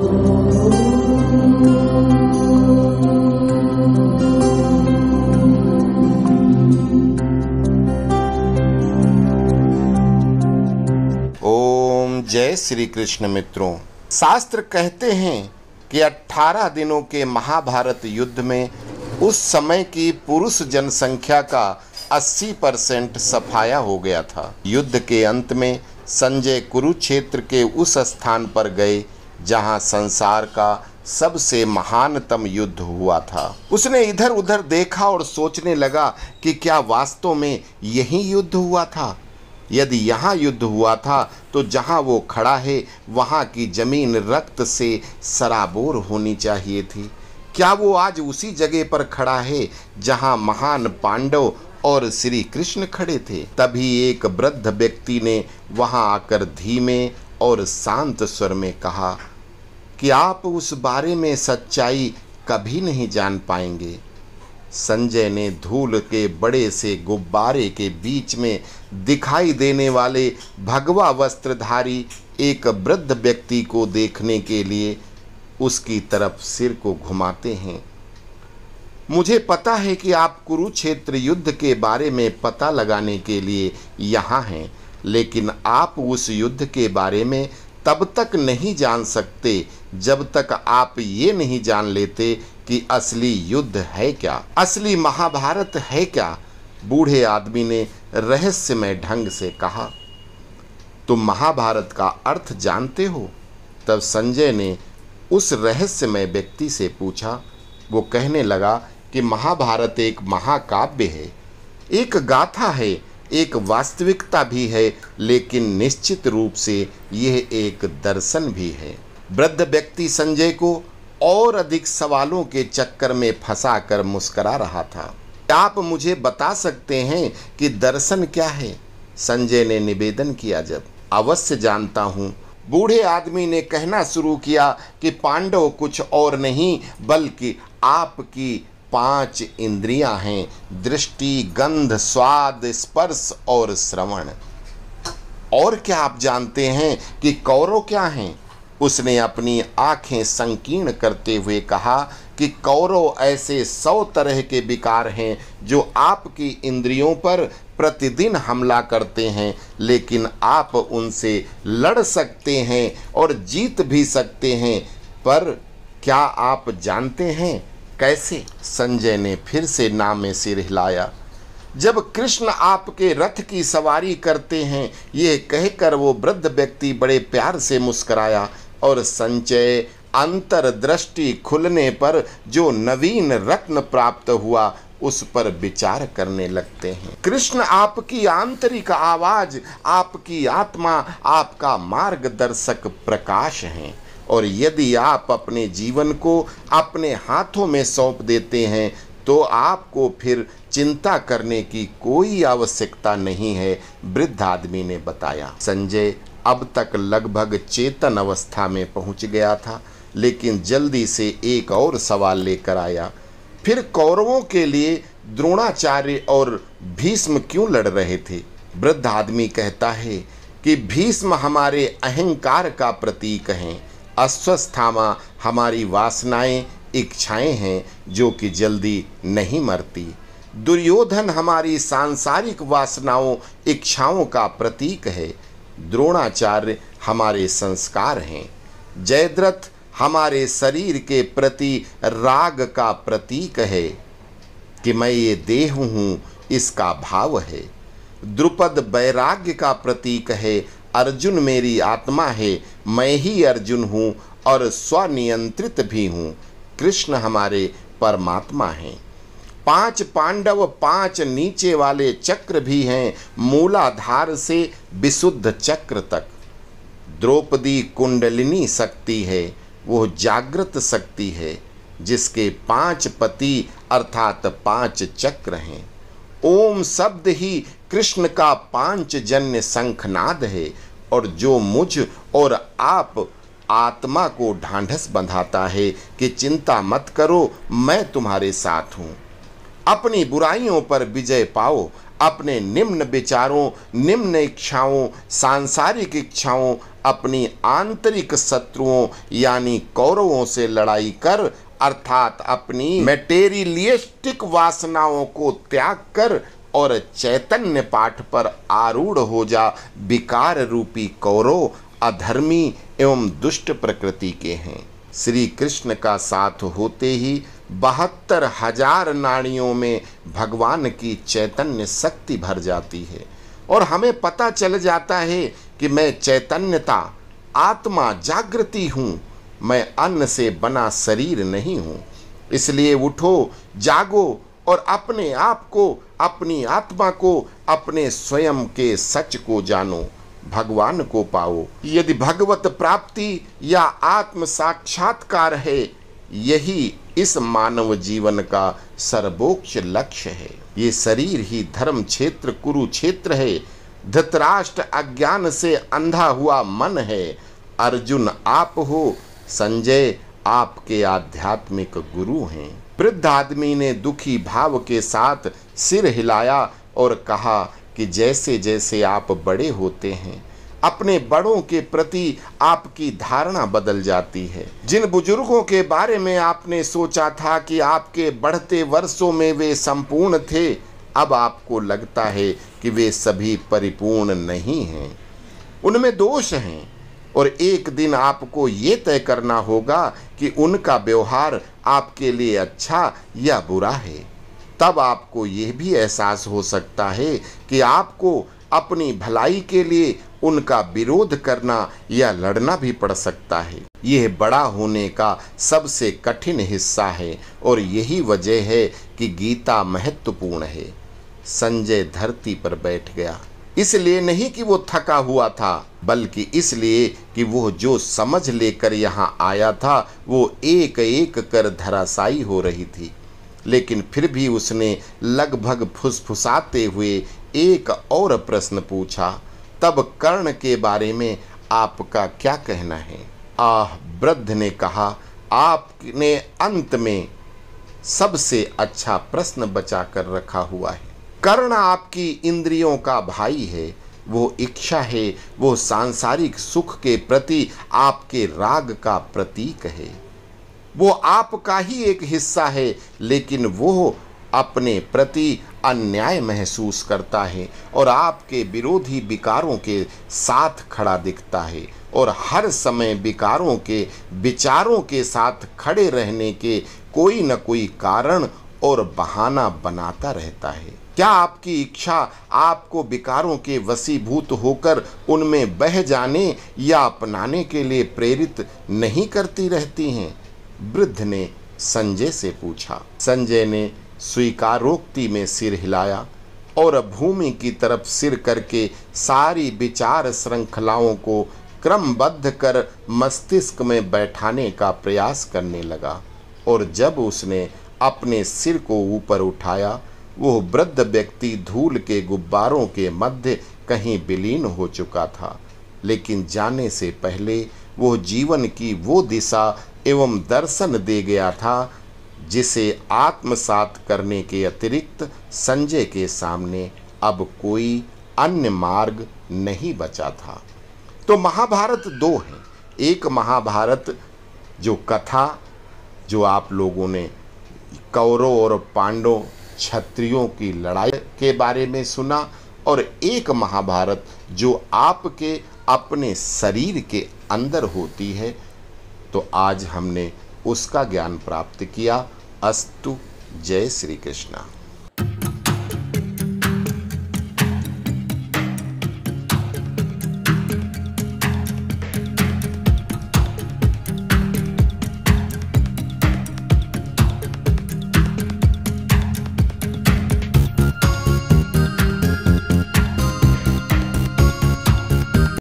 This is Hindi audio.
ओम जय श्री कृष्ण मित्रों शास्त्र कहते हैं कि 18 दिनों के महाभारत युद्ध में उस समय की पुरुष जनसंख्या का 80 परसेंट सफाया हो गया था युद्ध के अंत में संजय कुरुक्षेत्र के उस स्थान पर गए जहां संसार का सबसे महानतम युद्ध हुआ था उसने इधर उधर देखा और सोचने लगा कि क्या वास्तव में यही युद्ध हुआ था यदि यहाँ युद्ध हुआ था तो जहाँ वो खड़ा है वहाँ की जमीन रक्त से सराबोर होनी चाहिए थी क्या वो आज उसी जगह पर खड़ा है जहाँ महान पांडव और श्री कृष्ण खड़े थे तभी एक वृद्ध व्यक्ति ने वहाँ आकर धीमे और शांत स्वर में कहा कि आप उस बारे में सच्चाई कभी नहीं जान पाएंगे संजय ने धूल के बड़े से गुब्बारे के बीच में दिखाई देने वाले भगवा वस्त्रधारी एक वृद्ध व्यक्ति को देखने के लिए उसकी तरफ सिर को घुमाते हैं मुझे पता है कि आप कुरुक्षेत्र युद्ध के बारे में पता लगाने के लिए यहाँ हैं लेकिन आप उस युद्ध के बारे में तब तक नहीं जान सकते जब तक आप ये नहीं जान लेते कि असली युद्ध है क्या असली महाभारत है क्या बूढ़े आदमी ने रहस्यमय ढंग से कहा तुम महाभारत का अर्थ जानते हो तब संजय ने उस रहस्यमय व्यक्ति से पूछा वो कहने लगा कि महाभारत एक महाकाव्य है एक गाथा है एक वास्तविकता भी है लेकिन निश्चित रूप से यह एक दर्शन भी है वृद्ध व्यक्ति संजय को और अधिक सवालों के चक्कर में फंसा कर मुस्करा रहा था आप मुझे बता सकते हैं कि दर्शन क्या है संजय ने निवेदन किया जब अवश्य जानता हूँ बूढ़े आदमी ने कहना शुरू किया कि पांडव कुछ और नहीं बल्कि आपकी पांच इंद्रियां हैं दृष्टि गंध स्वाद स्पर्श और श्रवण और क्या आप जानते हैं कि कौरव क्या हैं उसने अपनी आंखें संकीर्ण करते हुए कहा कि कौरव ऐसे सौ तरह के विकार हैं जो आपकी इंद्रियों पर प्रतिदिन हमला करते हैं लेकिन आप उनसे लड़ सकते हैं और जीत भी सकते हैं पर क्या आप जानते हैं कैसे संजय ने फिर से नाम में सिर हिलाया जब कृष्ण आपके रथ की सवारी करते हैं ये कहकर वो वृद्ध व्यक्ति बड़े प्यार से मुस्कराया और संचय दृष्टि खुलने पर जो नवीन रत्न प्राप्त हुआ उस पर विचार करने लगते हैं कृष्ण आपकी आंतरिक आवाज आपकी आत्मा आपका मार्गदर्शक प्रकाश हैं और यदि आप अपने जीवन को अपने हाथों में सौंप देते हैं तो आपको फिर चिंता करने की कोई आवश्यकता नहीं है वृद्ध आदमी ने बताया संजय अब तक लगभग चेतन अवस्था में पहुंच गया था लेकिन जल्दी से एक और सवाल लेकर आया फिर कौरवों के लिए द्रोणाचार्य और भीष्म क्यों लड़ रहे थे वृद्ध आदमी कहता है कि भीष्म हमारे अहंकार का प्रतीक हैं अस्वस्थामा हमारी वासनाएं इच्छाएं हैं जो कि जल्दी नहीं मरती दुर्योधन हमारी सांसारिक वासनाओं इच्छाओं का प्रतीक है द्रोणाचार्य हमारे संस्कार हैं जयद्रथ हमारे शरीर के प्रति राग का प्रतीक है कि मैं ये देह हूँ इसका भाव है द्रुपद वैराग्य का प्रतीक है अर्जुन मेरी आत्मा है मैं ही अर्जुन हूँ और स्वनियंत्रित भी हूँ कृष्ण हमारे परमात्मा हैं पांच पांडव पांच नीचे वाले चक्र भी हैं मूलाधार से विशुद्ध चक्र तक द्रौपदी कुंडलिनी शक्ति है वो जागृत शक्ति है जिसके पांच पति अर्थात पांच चक्र हैं ओम शब्द ही कृष्ण का पांच जन्य शंखनाद है और जो मुझ और आप आत्मा को ढांढस बंधाता है कि चिंता मत करो मैं तुम्हारे साथ हूँ अपनी बुराइयों पर विजय पाओ अपने निम्न विचारों निम्न इच्छाओं सांसारिक इच्छाओं अपनी आंतरिक शत्रुओं यानी कौरवों से लड़ाई कर अर्थात अपनी मेटेरियलिस्टिक वासनाओं को त्याग कर और चैतन्य पाठ पर आरूढ़ हो जा विकार रूपी कौरव अधर्मी एवं दुष्ट प्रकृति के हैं श्री कृष्ण का साथ होते ही बहत्तर हजार नाड़ियों में भगवान की चैतन्य शक्ति भर जाती है और हमें पता चल जाता है कि मैं चैतन्यता आत्मा जागृति हूँ मैं अन्न से बना शरीर नहीं हूँ इसलिए उठो जागो और अपने आप को अपनी आत्मा को अपने स्वयं के सच को जानो भगवान को पाओ यदि भगवत प्राप्ति या आत्म साक्षात्कार है यही इस मानव जीवन का सर्वोच्च लक्ष्य है ये शरीर ही धर्म क्षेत्र कुरुक्षेत्र है धृतराष्ट्र अज्ञान से अंधा हुआ मन है अर्जुन आप हो संजय आपके आध्यात्मिक गुरु हैं वृद्ध आदमी ने दुखी भाव के साथ सिर हिलाया और कहा कि जैसे जैसे आप बड़े होते हैं अपने बड़ों के प्रति आपकी धारणा बदल जाती है जिन बुजुर्गों के बारे में आपने सोचा था कि आपके बढ़ते वर्षों में वे संपूर्ण थे अब आपको लगता है कि वे सभी परिपूर्ण नहीं हैं उनमें दोष हैं और एक दिन आपको ये तय करना होगा कि उनका व्यवहार आपके लिए अच्छा या बुरा है तब आपको यह भी एहसास हो सकता है कि आपको अपनी भलाई के लिए उनका विरोध करना या लड़ना भी पड़ सकता है यह बड़ा होने का सबसे कठिन हिस्सा है और यही वजह है कि गीता महत्वपूर्ण है संजय धरती पर बैठ गया इसलिए नहीं कि वो थका हुआ था बल्कि इसलिए कि वो जो समझ लेकर यहाँ आया था वो एक एक कर धराशायी हो रही थी लेकिन फिर भी उसने लगभग फुसफुसाते हुए एक और प्रश्न पूछा तब कर्ण के बारे में आपका क्या कहना है आह वृद्ध ने कहा आपने अंत में सबसे अच्छा प्रश्न बचा कर रखा हुआ है कर्ण आपकी इंद्रियों का भाई है वो इच्छा है वो सांसारिक सुख के प्रति आपके राग का प्रतीक है वो आपका ही एक हिस्सा है लेकिन वो अपने प्रति अन्याय महसूस करता है और आपके विरोधी विकारों के साथ खड़ा दिखता है और हर समय विकारों के विचारों के साथ खड़े रहने के कोई न कोई कारण और बहाना बनाता रहता है क्या आपकी इच्छा आपको विकारों के वसीभूत होकर उनमें बह जाने या अपनाने के लिए प्रेरित नहीं करती रहती हैं वृद्ध ने संजय से पूछा संजय ने स्वीकारोक्ति में सिर हिलाया और भूमि की तरफ सिर करके सारी विचार श्रृंखलाओं को क्रमबद्ध कर मस्तिष्क में बैठाने का प्रयास करने लगा और जब उसने अपने सिर को ऊपर उठाया वह वृद्ध व्यक्ति धूल के गुब्बारों के मध्य कहीं विलीन हो चुका था लेकिन जाने से पहले वो जीवन की वो दिशा एवं दर्शन दे गया था जिसे आत्मसात करने के अतिरिक्त संजय के सामने अब कोई अन्य मार्ग नहीं बचा था तो महाभारत दो हैं एक महाभारत जो कथा जो आप लोगों ने कौरों और पांडव क्षत्रियों की लड़ाई के बारे में सुना और एक महाभारत जो आपके अपने शरीर के अंदर होती है तो आज हमने उसका ज्ञान प्राप्त किया अस्तु जय श्री कृष्णा